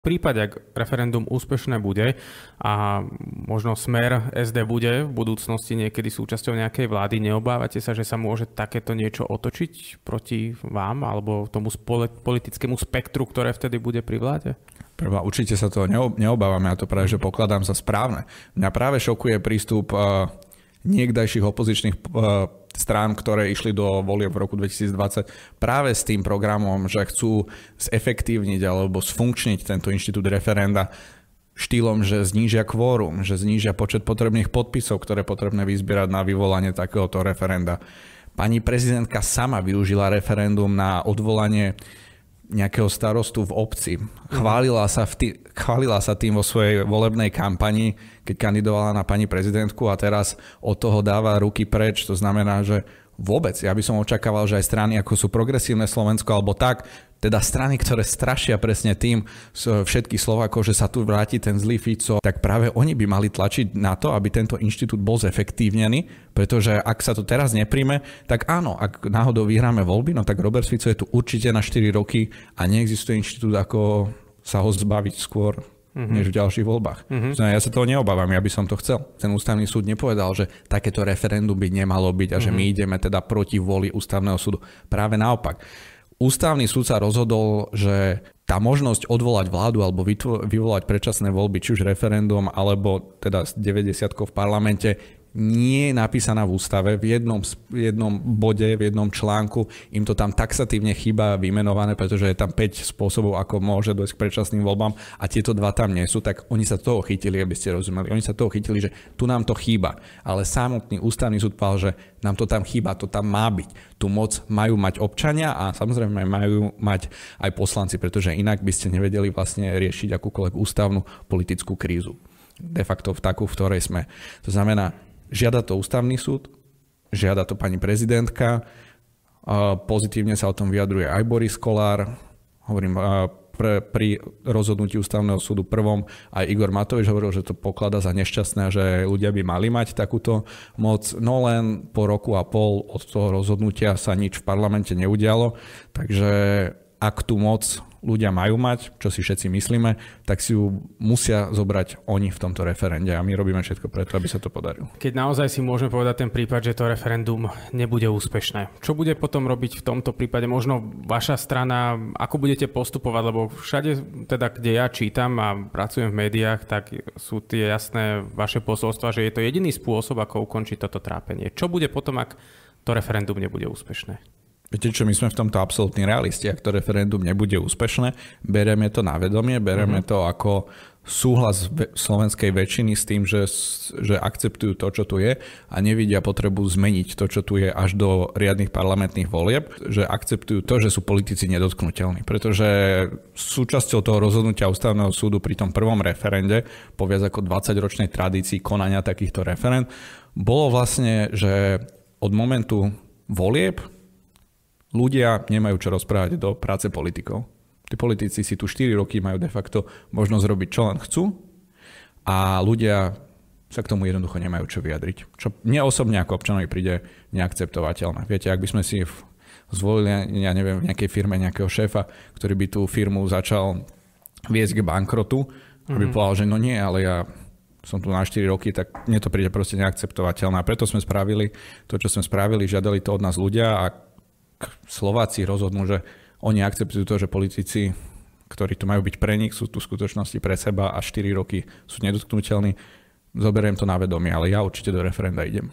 V prípade, ak referendum úspešné bude a možno smer SD bude v budúcnosti niekedy súčasťou nejakej vlády, neobávate sa, že sa môže takéto niečo otočiť proti vám alebo tomu politickému spektru, ktoré vtedy bude pri vláde? Prvá, určite sa to neobávame ja to práve že pokladám za správne. Mňa práve šokuje prístup eh, niekdajších opozičných eh, strán, ktoré išli do volie v roku 2020 práve s tým programom, že chcú zefektívniť alebo sfunkčniť tento inštitút referenda štýlom, že znížia kvórum, že znížia počet potrebných podpisov, ktoré potrebné vyzbierať na vyvolanie takéhoto referenda. Pani prezidentka sama využila referendum na odvolanie nejakého starostu v obci. Chválila sa, v tý, chválila sa tým vo svojej volebnej kampani, keď kandidovala na pani prezidentku a teraz od toho dáva ruky preč. To znamená, že vôbec. Ja by som očakával, že aj strany ako sú progresívne Slovensko alebo tak, teda strany, ktoré strašia presne tým všetkých Slovákov, že sa tu vráti ten zlý Fico, tak práve oni by mali tlačiť na to, aby tento inštitút bol zefektívnený, pretože ak sa to teraz nepríjme, tak áno, ak náhodou vyhráme voľby, no tak Robert Fico je tu určite na 4 roky a neexistuje inštitút, ako sa ho zbaviť skôr uh-huh. než v ďalších voľbách. Uh-huh. Znamená, ja sa toho neobávam, ja by som to chcel. Ten ústavný súd nepovedal, že takéto referendum by nemalo byť a uh-huh. že mhm. my ideme teda proti voli ústavného súdu. Práve naopak. Ústavný súd sa rozhodol, že tá možnosť odvolať vládu alebo vytvo- vyvolať predčasné voľby, či už referendum alebo teda 90 v parlamente, nie je napísaná v ústave, v jednom, v jednom bode, v jednom článku im to tam taxatívne chýba vymenované, pretože je tam 5 spôsobov, ako môže dojsť k predčasným voľbám a tieto dva tam nie sú, tak oni sa toho chytili, aby ste rozumeli. Oni sa toho chytili, že tu nám to chýba. Ale samotný ústavný súd povedal, že nám to tam chýba, to tam má byť. Tu moc majú mať občania a samozrejme majú mať aj poslanci, pretože inak by ste nevedeli vlastne riešiť akúkoľvek ústavnú politickú krízu de facto v takú, v ktorej sme. To znamená, Žiada to ústavný súd, žiada to pani prezidentka, pozitívne sa o tom vyjadruje aj Boris Kolár, hovorím, pri rozhodnutí ústavného súdu prvom aj Igor Matovič hovoril, že to poklada za nešťastné, že ľudia by mali mať takúto moc. No len po roku a pol od toho rozhodnutia sa nič v parlamente neudialo, takže ak tú moc ľudia majú mať, čo si všetci myslíme, tak si ju musia zobrať oni v tomto referende a my robíme všetko preto, aby sa to podarilo. Keď naozaj si môžeme povedať ten prípad, že to referendum nebude úspešné, čo bude potom robiť v tomto prípade? Možno vaša strana, ako budete postupovať, lebo všade, teda kde ja čítam a pracujem v médiách, tak sú tie jasné vaše posolstva, že je to jediný spôsob, ako ukončiť toto trápenie. Čo bude potom, ak to referendum nebude úspešné? Viete čo, my sme v tomto absolútni realisti. Ak to referendum nebude úspešné, bereme to na vedomie, bereme mm-hmm. to ako súhlas slovenskej väčšiny s tým, že, že akceptujú to, čo tu je a nevidia potrebu zmeniť to, čo tu je až do riadnych parlamentných volieb, že akceptujú to, že sú politici nedotknutelní. Pretože súčasťou toho rozhodnutia ústavného súdu pri tom prvom referende po viac ako 20-ročnej tradícii konania takýchto referend bolo vlastne, že od momentu volieb Ľudia nemajú čo rozprávať do práce politikov. Tí politici si tu 4 roky majú de facto možnosť robiť, čo len chcú a ľudia sa k tomu jednoducho nemajú čo vyjadriť. Čo mne osobne ako občanovi príde neakceptovateľné. Viete, ak by sme si zvolili, ja neviem, v nejakej firme nejakého šéfa, ktorý by tú firmu začal viesť k bankrotu, aby mm-hmm. povedal, že no nie, ale ja som tu na 4 roky, tak mne to príde proste neakceptovateľné. A preto sme spravili to, čo sme spravili, žiadali to od nás ľudia a Slováci rozhodnú, že oni akceptujú to, že politici, ktorí tu majú byť pre nich, sú tu v skutočnosti pre seba a 4 roky sú nedotknutelní, zoberiem to na vedomie, ale ja určite do referenda idem.